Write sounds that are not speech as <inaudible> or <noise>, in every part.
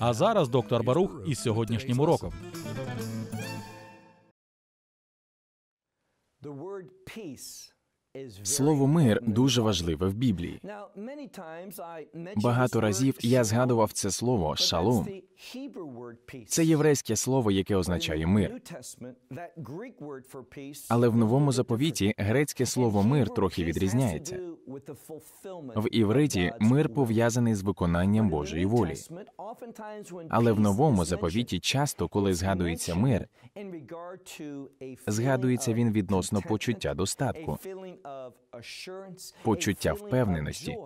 А зараз доктор Барух із сьогоднішнім уроком. The word peace Слово мир дуже важливе в Біблії. Багато разів я згадував це слово шалом. Це єврейське слово, яке означає мир. Але в новому заповіті грецьке слово мир трохи відрізняється. В івриті мир пов'язаний з виконанням Божої волі. Але в новому заповіті часто, коли згадується мир, згадується він відносно почуття достатку почуття впевненості,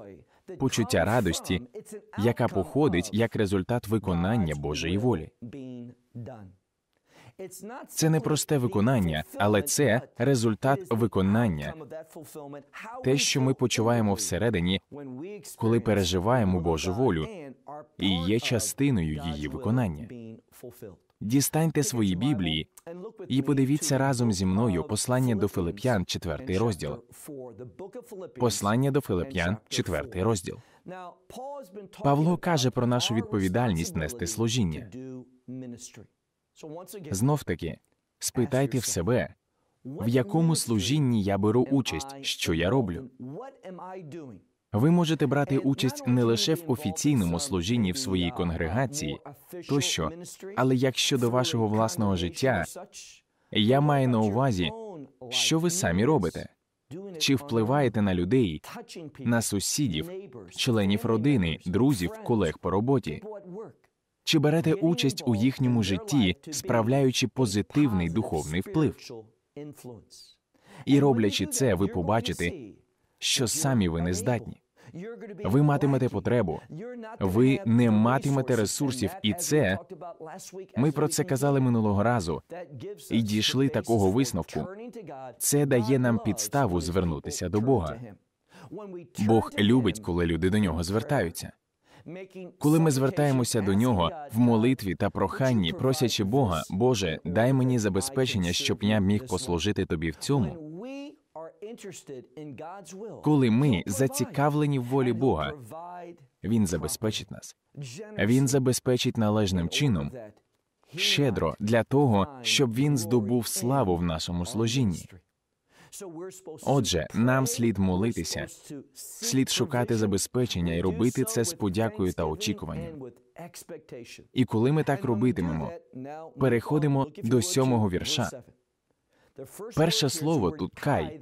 почуття радості, яка походить як результат виконання Божої волі. Це не просте виконання, але це результат виконання. Те, що ми почуваємо всередині, коли переживаємо Божу волю, і є частиною її виконання. Дістаньте свої Біблії і подивіться разом зі мною послання до Филип'ян, четвертий розділ. Послання до Филип'ян, четвертий розділ. Павло каже про нашу відповідальність нести служіння. Знов таки спитайте в себе, в якому служінні я беру участь, що я роблю. Ви можете брати участь не лише в офіційному служінні в своїй конгрегації, тощо, але як щодо вашого власного життя, я маю на увазі, що ви самі робите, чи впливаєте на людей, на сусідів, членів родини, друзів, колег по роботі, чи берете участь у їхньому житті, справляючи позитивний духовний вплив? І роблячи це, ви побачите, що самі ви не здатні. Ви матимете потребу, ви не матимете ресурсів, і це ми про це казали минулого разу. і дійшли такого висновку. Це дає нам підставу звернутися до Бога. Бог любить, коли люди до нього звертаються. Коли ми звертаємося до нього в молитві та проханні, просячи Бога, Боже, дай мені забезпечення, щоб я міг послужити тобі в цьому. Коли ми зацікавлені в волі Бога, він забезпечить нас. Він забезпечить належним чином щедро для того, щоб він здобув славу в нашому служінні. Отже, нам слід молитися, слід шукати забезпечення і робити це з подякою та очікуванням. І коли ми так робитимемо, переходимо до сьомого вірша. Перше слово тут кай,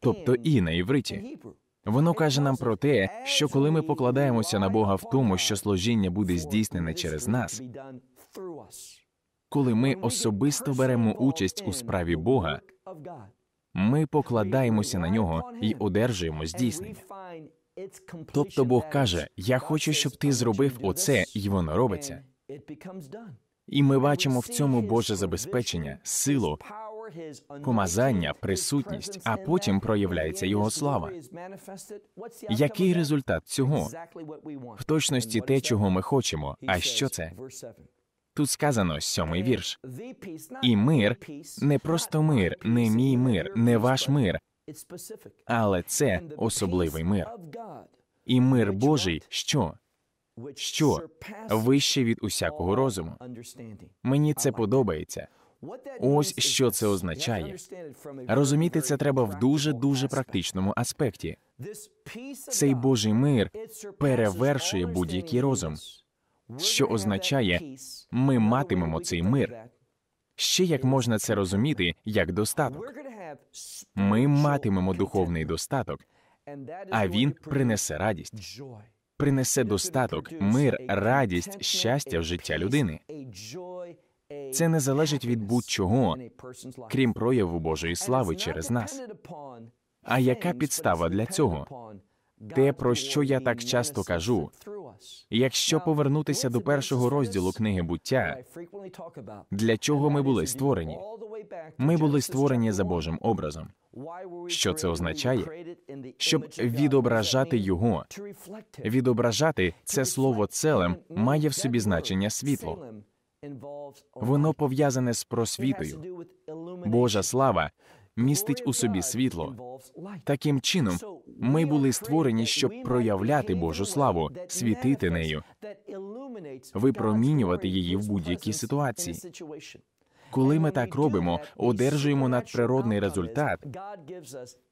тобто і на івриті. Воно каже нам про те, що коли ми покладаємося на Бога в тому, що служіння буде здійснене через нас, коли ми особисто беремо участь у справі Бога, ми покладаємося на нього і одержуємо здійснення. Тобто Бог каже: Я хочу, щоб ти зробив оце, і воно робиться. І ми бачимо в цьому Боже забезпечення, силу Помазання, присутність, а потім проявляється його слава. Який результат цього? В точності те, чого ми хочемо. А що це? Тут сказано сьомий вірш. І мир не просто мир, не мій мир, не ваш мир, але це особливий мир. І мир Божий що? Що вище від усякого розуму? Мені це подобається. Ось що це означає. Розуміти це треба в дуже дуже практичному аспекті. Цей Божий мир перевершує будь-який розум, що означає, ми матимемо цей мир. Ще як можна це розуміти як достаток. Ми матимемо духовний достаток, а він принесе радість. Принесе достаток, мир, радість, щастя в життя людини. Це не залежить від будь-чого, крім прояву Божої слави через нас. А яка підстава для цього? Те, про що я так часто кажу, якщо повернутися до першого розділу книги буття, для чого ми були створені? Ми були створені за Божим образом. Що це означає? Щоб відображати його, відображати це слово целем має в собі значення світло. Воно пов'язане з просвітою. Божа слава містить у собі світло. Таким чином, ми були створені, щоб проявляти Божу славу, світити нею, випромінювати її в будь-якій ситуації. Коли ми так робимо, одержуємо надприродний результат.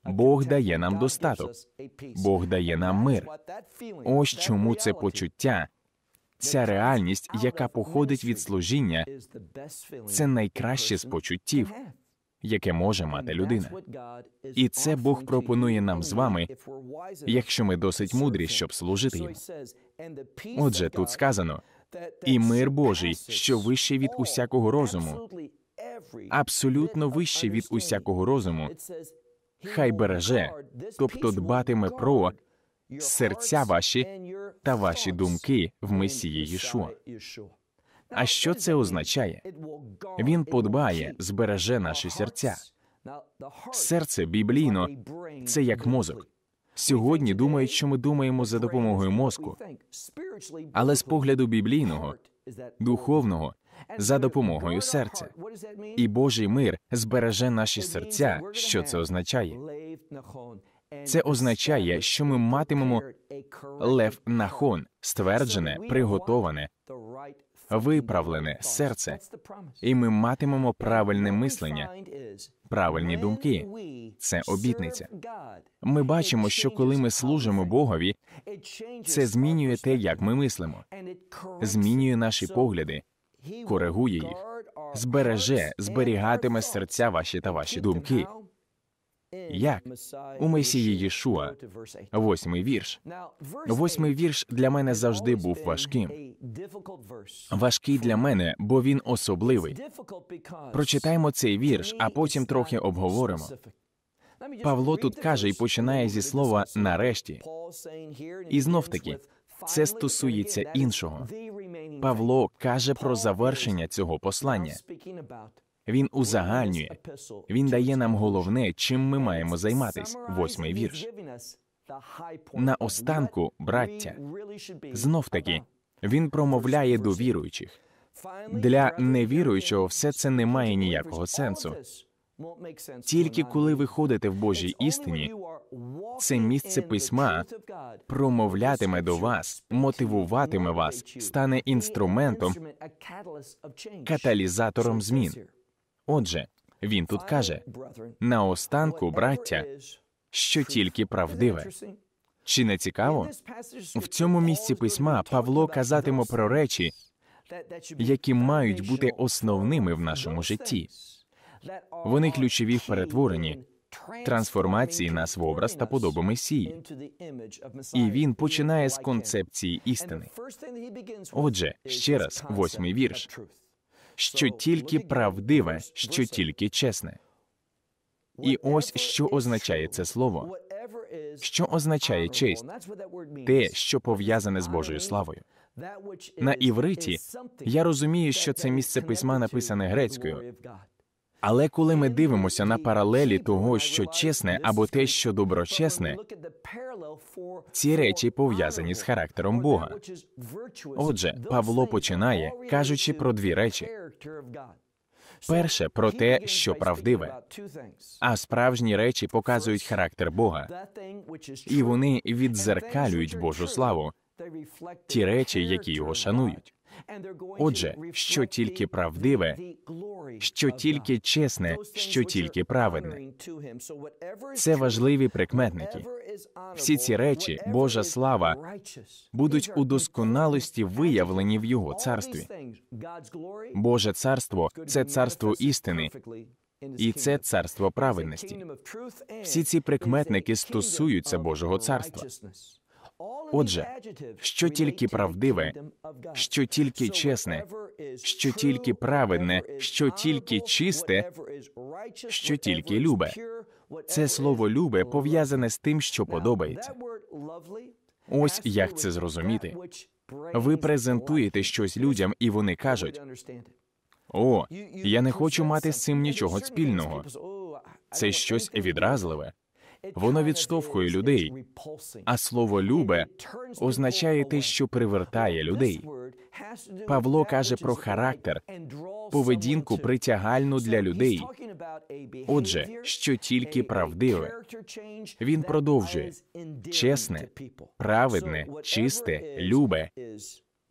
Бог дає нам достаток, Бог дає нам мир. Ось чому це почуття Ця реальність, яка походить від служіння, це найкраще з почуттів, яке може мати людина. І це Бог пропонує нам з вами, якщо ми досить мудрі, щоб служити йому. Отже, тут сказано і мир Божий, що вище від усякого розуму, абсолютно вище від усякого розуму. Хай береже, тобто дбатиме про серця ваші та ваші думки в Месії Єшуа. А що це означає? Він подбає, збереже наші серця. Серце біблійно це як мозок. Сьогодні думають, що ми думаємо за допомогою мозку, але з погляду біблійного, духовного, за допомогою серця. І Божий мир збереже наші серця. Що це означає? Це означає, що ми матимемо лев нахон, стверджене, приготоване, виправлене серце, і ми матимемо правильне мислення, правильні думки. Це обітниця. Ми бачимо, що коли ми служимо Богові, це змінює те, як ми мислимо, змінює наші погляди, коригує їх, збереже, зберігатиме серця ваші та ваші думки. Як у Месії Єшуа, восьмий вірш. Восьмий вірш для мене завжди був важким. Важкий для мене, бо він особливий. Прочитаємо цей вірш, а потім трохи обговоримо. Павло тут каже і починає зі слова нарешті. І знов таки це стосується іншого. Павло каже про завершення цього послання. Він узагальнює, він дає нам головне, чим ми маємо займатись. Восьмий вірш. На останку, браття, знов таки він промовляє до віруючих. Для невіруючого все це не має ніякого сенсу. Тільки коли ви ходите в Божій істині, це місце письма промовлятиме до вас, мотивуватиме вас, стане інструментом, каталізатором змін. Отже, він тут каже наостанку, браття, що тільки правдиве. Чи не цікаво? В цьому місці письма Павло казатиме про речі, які мають бути основними в нашому житті. Вони ключові в перетворенні трансформації нас в образ та подобу Месії. І він починає з концепції істини. Отже, ще раз, восьмий вірш що тільки правдиве, що тільки чесне. І ось що означає це слово. Що означає честь, те, що пов'язане з Божою славою. На івриті я розумію, що це місце письма написане грецькою. Але коли ми дивимося на паралелі того, що чесне або те, що доброчесне, ці речі пов'язані з характером Бога. Отже, Павло починає кажучи про дві речі. Перше про те, що правдиве, а справжні речі показують характер Бога, і вони відзеркалюють Божу славу, ті речі, які його шанують. Отже, що тільки правдиве, що тільки чесне, що тільки праведне. Це важливі прикметники. Всі ці речі, Божа слава, будуть у досконалості виявлені в Його царстві. Боже царство це царство істини. І це царство праведності. Всі ці прикметники стосуються Божого царства. Отже, що тільки правдиве, що тільки чесне, що тільки праведне, що тільки чисте, що тільки любе, це слово любе пов'язане з тим, що подобається. Ось як це зрозуміти. Ви презентуєте щось людям, і вони кажуть о, я не хочу мати з цим нічого спільного. Це щось відразливе. Воно відштовхує людей, а слово любе означає те, що привертає людей. Павло каже про характер, поведінку притягальну для людей. Отже, що тільки правдиве, він продовжує чесне, праведне, чисте, любе,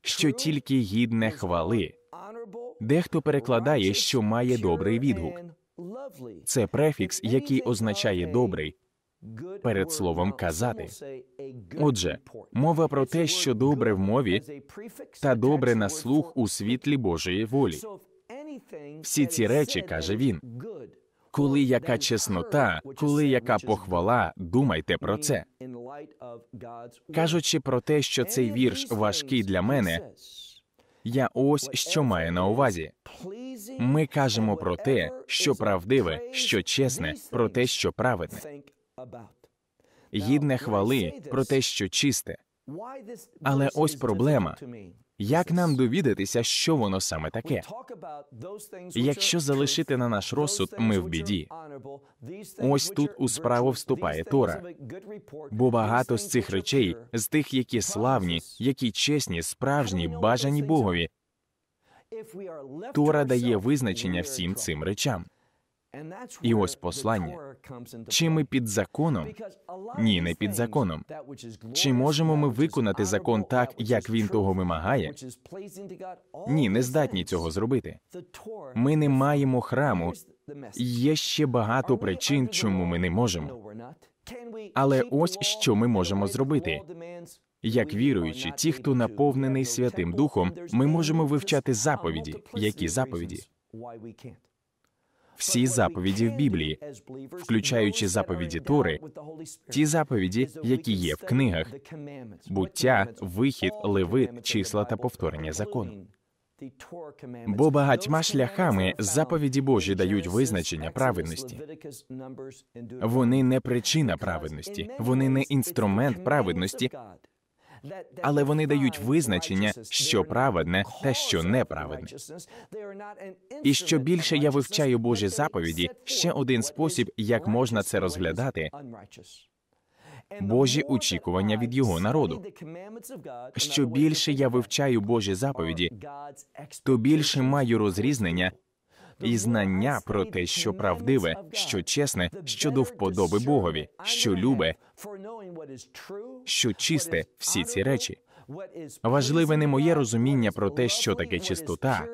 що тільки гідне хвали. Дехто перекладає, що має добрий відгук. Це префікс, який означає добрий, перед словом казати. Отже, мова про те, що добре в мові та добре на слух у світлі Божої волі. Всі ці речі каже він. Коли яка чеснота, коли яка похвала, думайте про це. Кажучи про те, що цей вірш важкий для мене, я ось що маю на увазі. Ми кажемо про те, що правдиве, що чесне, про те, що праведне. Гідне хвали про те, що чисте. Але ось проблема як нам довідатися, що воно саме таке? Якщо залишити на наш розсуд, ми в біді. Ось тут у справу вступає Тора. Бо багато з цих речей, з тих, які славні, які чесні, справжні, бажані Богові. Тора дає визначення всім цим речам. І ось послання. Чи ми під законом? Ні, не під законом. Чи можемо ми виконати закон так, як він того вимагає? Ні, не здатні цього зробити. Ми не маємо храму. Є ще багато причин, чому ми не можемо. Але ось що ми можемо зробити. Як віруючі, ті, хто наповнений Святим Духом, ми можемо вивчати заповіді. Які заповіді? всі заповіді в Біблії, включаючи заповіді Тори, ті заповіді, які є в книгах, буття, вихід, левит, числа та повторення закону. Бо багатьма шляхами заповіді Божі дають визначення праведності. Вони не причина праведності, вони не інструмент праведності, але вони дають визначення, що праведне та що неправедне. І що більше я вивчаю Божі заповіді, ще один спосіб, як можна це розглядати, Божі очікування від його народу. Що більше я вивчаю Божі заповіді, то більше маю розрізнення і знання про те, що правдиве, що чесне, що до вподоби Богові, що любе, що чисте, всі ці речі. Важливе не моє розуміння про те, що таке чистота.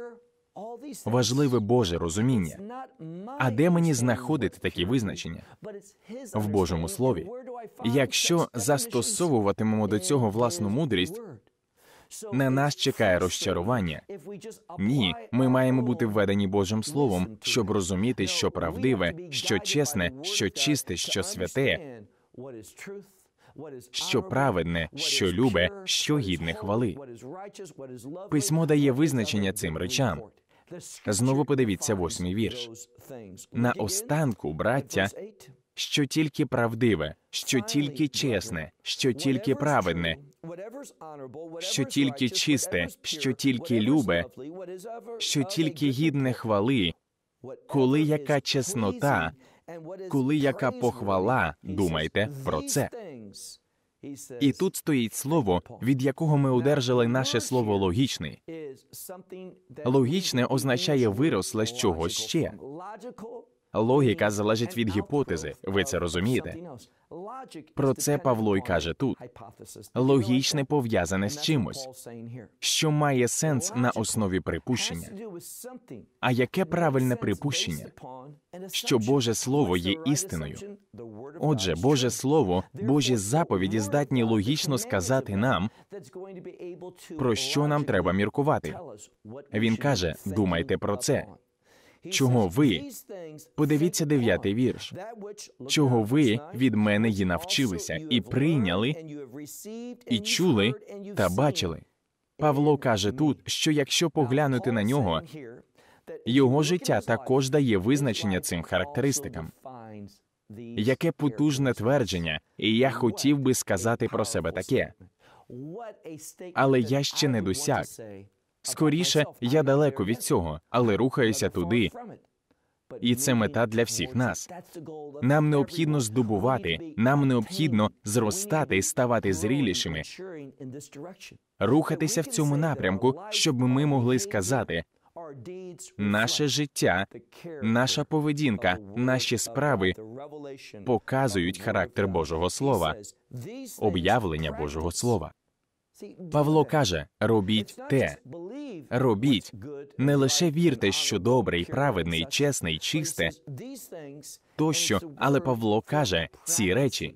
Важливе Боже розуміння. А де мені знаходити такі визначення? В Божому слові. Якщо застосовуватимемо до цього власну мудрість, не нас чекає розчарування. Ні, ми маємо бути введені Божим Словом, щоб розуміти, що правдиве, що чесне, що чисте, що святе, що праведне, що любе, що гідне хвали. Письмо дає визначення цим речам. Знову подивіться восьмий вірш. На останку, браття, що тільки правдиве, що тільки чесне, що тільки праведне, що тільки чисте, що тільки любе, що тільки гідне хвали, коли яка чеснота, коли яка похвала, думайте про це. І тут стоїть слово, від якого ми одержали наше слово логічний. Логічне означає виросле з чогось ще. Логіка залежить від гіпотези. Ви це розумієте? Про це Павло й каже тут. Логічне пов'язане з чимось, що має сенс на основі припущення. А яке правильне припущення? Що Боже Слово є істиною? Отже, Боже Слово, Божі заповіді здатні логічно сказати нам, про що нам треба міркувати. Він каже: думайте про це чого ви подивіться дев'ятий вірш, чого ви від мене й навчилися, і прийняли і чули та бачили. Павло каже тут, що якщо поглянути на нього, його життя також дає визначення цим характеристикам. Яке потужне твердження, і я хотів би сказати про себе таке, але я ще не досяг. Скоріше я далеко від цього, але рухаюся туди. І це мета для всіх нас. Нам необхідно здобувати, нам необхідно зростати і ставати зрілішими, рухатися в цьому напрямку, щоб ми могли сказати наше життя, наша поведінка, наші справи показують характер Божого Слова, об'явлення Божого Слова. Павло каже: робіть те, робіть не лише вірте, що добрий, праведний, чесний, чисте, тощо, але Павло каже ці речі.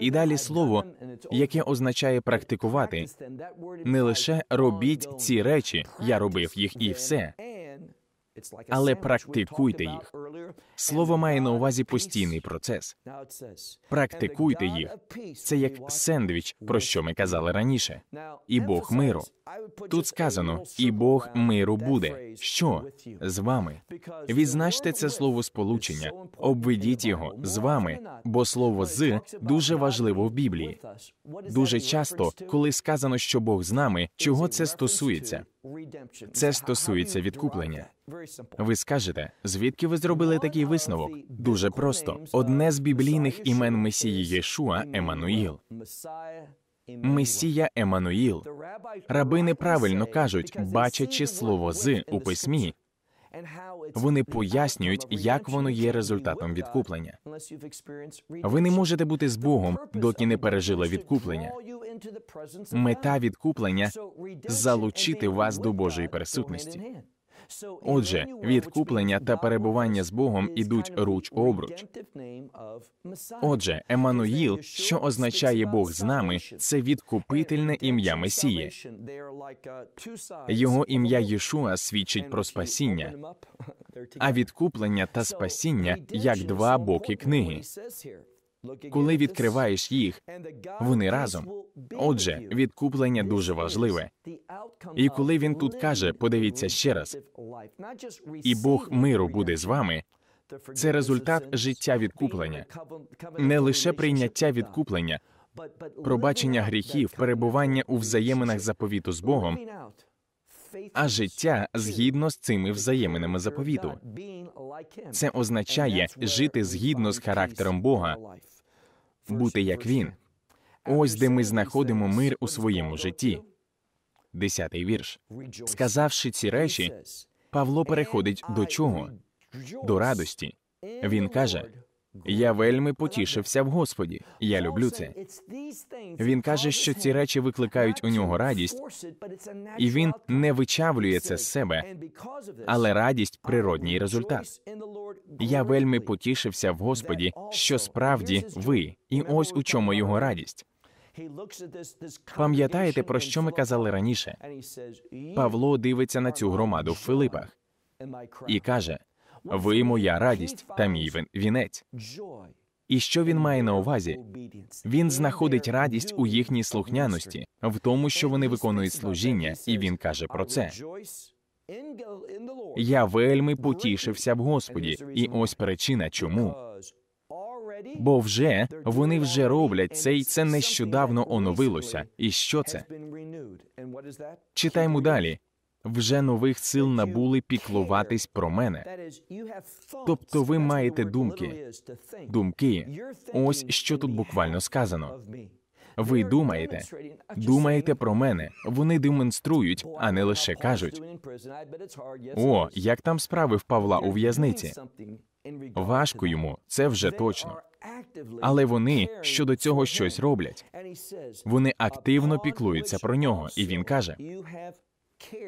І далі слово, яке означає практикувати, не лише робіть ці речі, я робив їх і все але практикуйте їх. Слово має на увазі постійний процес. Практикуйте їх. Це як сендвіч, про що ми казали раніше. І Бог миру. Тут сказано, і Бог миру буде. Що з вами? Відзначте це слово сполучення, обведіть його з вами, бо слово з дуже важливо в Біблії. Дуже часто, коли сказано, що Бог з нами, чого це стосується? Це стосується відкуплення. Ви скажете, звідки ви зробили такий висновок? Дуже просто одне з біблійних імен Месії Єшуа Емануїл. Месія Емануїл. Рабини правильно кажуть, бачачи слово з у письмі, вони пояснюють, як воно є результатом відкуплення. Ви не можете бути з Богом, доки не пережили відкуплення. Мета відкуплення залучити вас до Божої присутності. Отже, відкуплення та перебування з Богом ідуть руч обруч. Отже, Еммануїл, що означає Бог з нами, це відкупительне ім'я Месії. Його ім'я Єшуа свідчить про спасіння. А відкуплення та спасіння як два боки книги. Коли відкриваєш їх, вони разом. Отже, відкуплення дуже важливе. І коли він тут каже, подивіться ще раз, і Бог миру буде з вами. Це результат життя відкуплення, не лише прийняття відкуплення, пробачення гріхів, перебування у взаєминах заповіту з Богом, а життя згідно з цими взаєминами заповіту. Це означає жити згідно з характером Бога, бути як він. Ось де ми знаходимо мир у своєму житті. Десятий вірш. Сказавши ці речі, Павло переходить до чого? До радості. Він каже: я вельми потішився в Господі. Я люблю це. Він каже, що ці речі викликають у нього радість, і він не вичавлює це з себе, але радість природній результат. Я вельми потішився в Господі, що справді ви, і ось у чому його радість. Пам'ятаєте, про що ми казали раніше? Павло дивиться на цю громаду в Филипах і каже ви моя радість та мій вінець. І що він має на увазі? Він знаходить радість у їхній слухняності, в тому, що вони виконують служіння, і він каже про це. Я вельми потішився в Господі, і ось причина, чому бо вже вони вже роблять це, і це нещодавно оновилося. І що це? Читаймо далі вже нових сил набули піклуватись про мене. Тобто ви маєте думки, думки. Ось що тут буквально сказано. Ви думаєте, думаєте про мене. Вони демонструють, а не лише кажуть. О, як там справи в Павла у в'язниці. Важко йому, це вже точно. Але вони щодо цього щось роблять. Вони активно піклуються про нього, і він каже: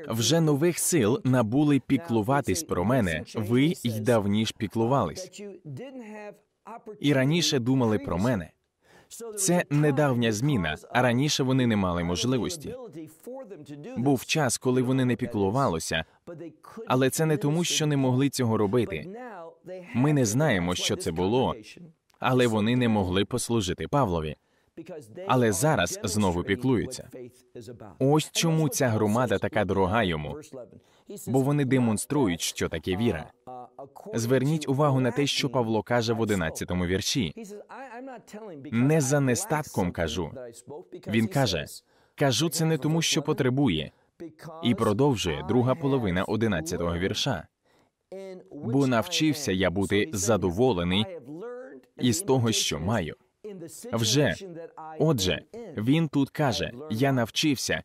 вже нових сил набули піклуватись про мене. Ви й давніш піклувались. і раніше думали про мене. Це недавня зміна, а раніше вони не мали можливості. Був час, коли вони не піклувалися, але це не тому, що не могли цього робити. Ми не знаємо, що це було, але вони не могли послужити Павлові але зараз знову піклуються. Ось чому ця громада така дорога йому, бо вони демонструють, uh, що таке віра. Uh, Зверніть увагу на те, що Павло каже в 11 вірші. Не за нестатком кажу. Він каже: кажу це не тому, що потребує, і продовжує друга половина 11-го вірша. Бо навчився я бути задоволений із того, що маю вже. Отже, він тут каже: Я навчився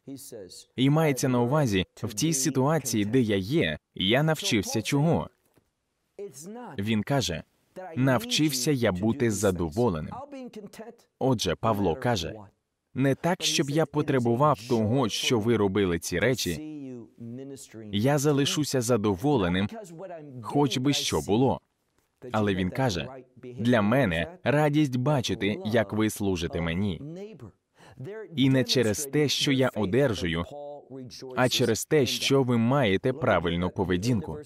і мається на увазі в тій ситуації, де я є, я навчився чого. Він каже, навчився я бути задоволеним. Отже, Павло каже, не так, щоб я потребував того, що ви робили ці речі. Я залишуся задоволеним, хоч би що було. Але він каже: для мене радість бачити, як ви служите мені і не через те, що я одержую, а через те, uh, що ви маєте правильну поведінку.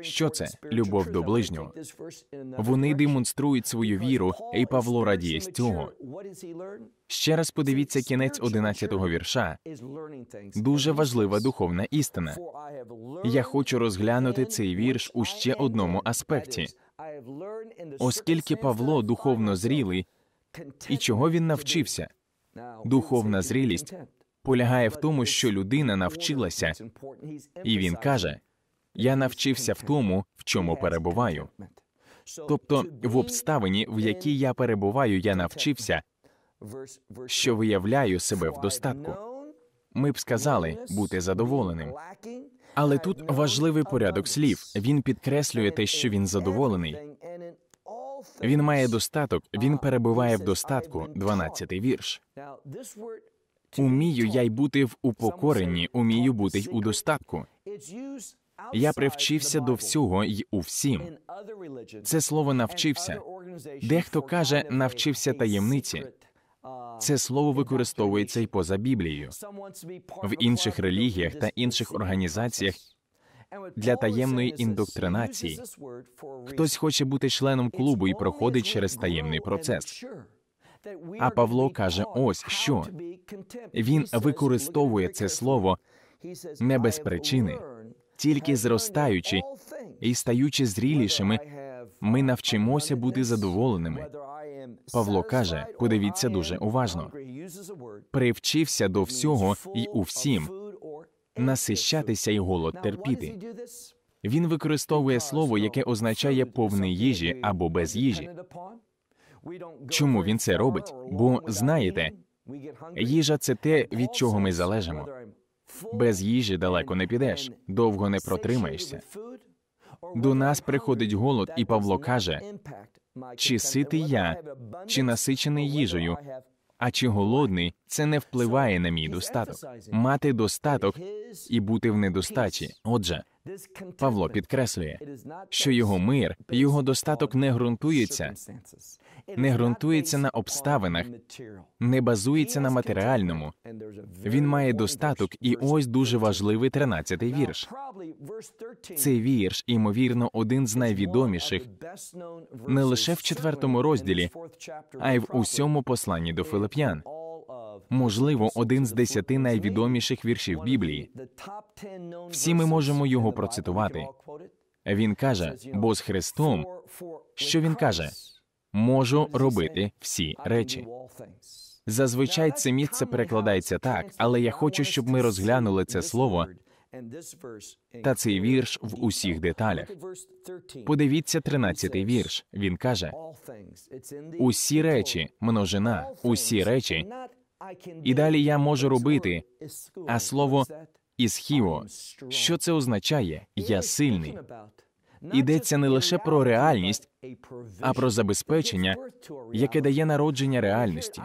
Що це? Любов до ближнього. Uh, Вони демонструють свою віру, і Павло радіє з цього. Ще раз подивіться кінець 11-го вірша. Дуже важлива духовна істина. Я хочу розглянути цей вірш у ще одному аспекті. Оскільки Павло духовно зрілий, і чого він навчився? Духовна зрілість полягає в тому, що людина навчилася, і він каже: я навчився в тому, в чому перебуваю. Тобто, в обставині, в якій я перебуваю, я навчився, що виявляю себе в достатку. Ми б сказали бути задоволеним. Але тут важливий порядок слів. Він підкреслює те, що він задоволений. Він має достаток, він перебуває в достатку. 12-й вірш. Умію я й бути в упокоренні, умію бути й у достатку. Я привчився до всього й у всім. Це слово навчився. Дехто каже, навчився таємниці. Uh, Це слово використовується й поза Біблією. В інших релігіях та інших організаціях для таємної індоктринації. Хтось хоче бути членом клубу і проходить через таємний процес. А Павло каже: ось що він використовує це слово не без причини, тільки зростаючи і стаючи зрілішими, ми uh, навчимося бути задоволеними. Павло каже: подивіться дуже уважно. привчився до всього і у всім насищатися і голод терпіти. Він використовує слово, яке означає повне їжі або без їжі. Чому він це робить? Бо знаєте, їжа це те, від чого ми залежимо. Без їжі далеко не підеш, довго не протримаєшся. До нас приходить голод, і Павло каже: чи ситий я, чи насичений їжею, а чи голодний це не впливає на мій достаток, мати достаток і бути в недостачі. Отже, Павло підкреслює, що його мир, його достаток не ґрунтується не ґрунтується на обставинах, не базується на матеріальному. Він має достаток, і ось дуже важливий тринадцятий вірш. Цей вірш, імовірно один з найвідоміших не лише в четвертому розділі, а й в усьому посланні до Филип'ян. Можливо, один з десяти найвідоміших віршів Біблії. Всі ми можемо його процитувати. Він каже, бо з Христом що він каже? можу робити всі речі. Зазвичай це місце перекладається так, але я хочу, щоб ми розглянули це слово та цей вірш в усіх деталях. Подивіться 13-й вірш. Він каже: усі речі, множина, усі речі і далі я можу робити. А слово ісхіо, що це означає? Я сильний йдеться не лише про реальність, а про забезпечення, яке дає народження реальності.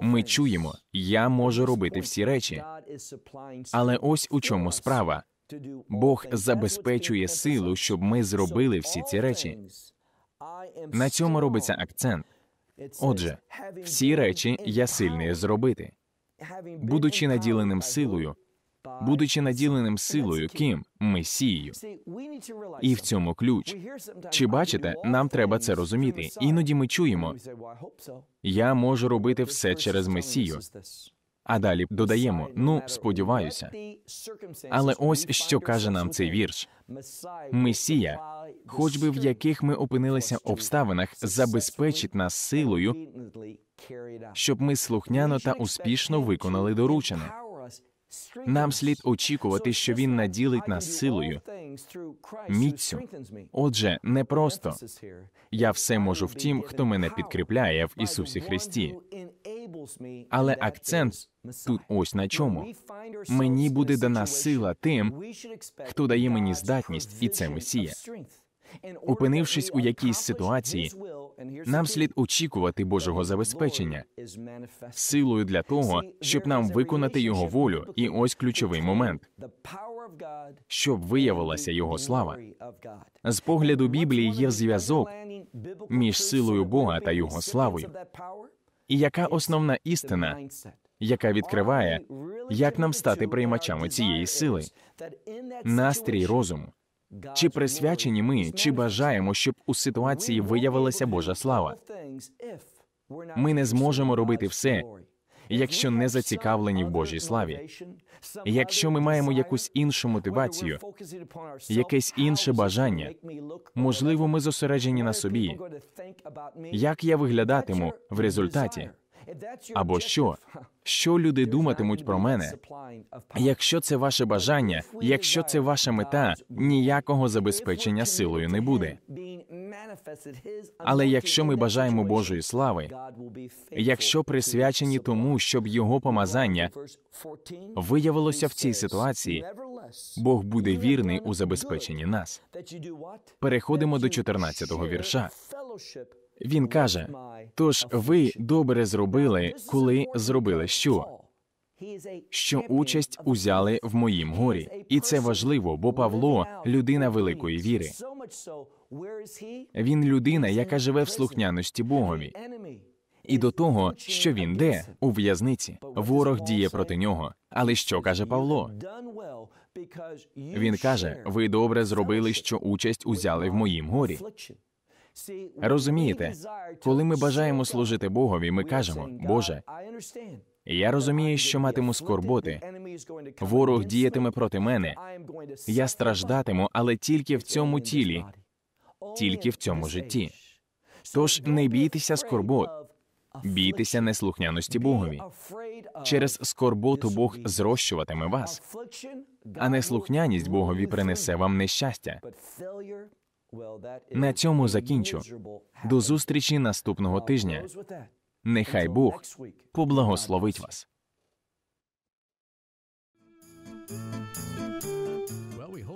Ми чуємо, я можу робити всі речі, але ось у чому справа. Бог забезпечує силу, щоб ми зробили всі ці речі. На цьому робиться акцент. Отже, всі речі я сильний зробити, будучи наділеним силою, будучи наділеним силою, ким месією. І в цьому ключ. Чи бачите, нам треба це розуміти? Іноді ми чуємо я можу робити все через месію. А далі додаємо, ну сподіваюся, але ось що каже нам цей вірш: Месія, хоч би в яких ми опинилися обставинах, забезпечить нас силою, щоб ми слухняно та успішно виконали доручене. Нам слід очікувати, що він наділить нас силою, міцю. Отже, не просто я все можу в тім, хто мене підкріпляє в Ісусі Христі. Але акцент тут ось на чому. Мені буде дана сила тим, хто дає мені здатність, і це Месія. Опинившись у якійсь ситуації, нам слід очікувати Божого забезпечення силою для того, щоб нам виконати його волю. І ось ключовий момент щоб виявилася його слава. З погляду Біблії є зв'язок між силою Бога та його славою. І яка основна істина, яка відкриває, як нам стати приймачами цієї сили, настрій розуму. Чи присвячені ми, чи бажаємо, щоб у ситуації виявилася Божа слава? Ми не зможемо робити все, якщо не зацікавлені в Божій славі. Якщо ми маємо якусь іншу мотивацію, якесь інше бажання, можливо, ми зосереджені на собі. Як я виглядатиму в результаті? або що? <laughs> Що люди думатимуть про мене? Якщо це ваше бажання, якщо це ваша мета, ніякого забезпечення силою не буде. Але якщо ми бажаємо Божої слави, якщо присвячені тому, щоб його помазання виявилося в цій ситуації, Бог буде вірний у забезпеченні нас. Переходимо до 14-го вірша. Він каже: тож ви добре зробили, коли зробили що? Що участь узяли в моїм горі, і це важливо, бо Павло людина великої віри. Він людина, яка живе в слухняності Богові. І до того, що він де у в'язниці, ворог діє проти нього. Але що каже Павло? Він каже: ви добре зробили, що участь узяли в моїм горі. Розумієте, коли ми бажаємо служити Богові, ми кажемо, Боже, я розумію, що матиму скорботи, ворог діятиме проти мене. Я страждатиму, але тільки в цьому тілі, тільки в цьому житті. Тож не бійтеся скорбот, бійтеся неслухняності Богові. Через скорботу Бог зрощуватиме вас, а неслухняність Богові принесе вам нещастя. На цьому закінчу. До зустрічі наступного тижня. Нехай Бог поблагословить вас.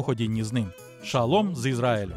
взаємоходінні з ним. Шалом з Ізраїлю!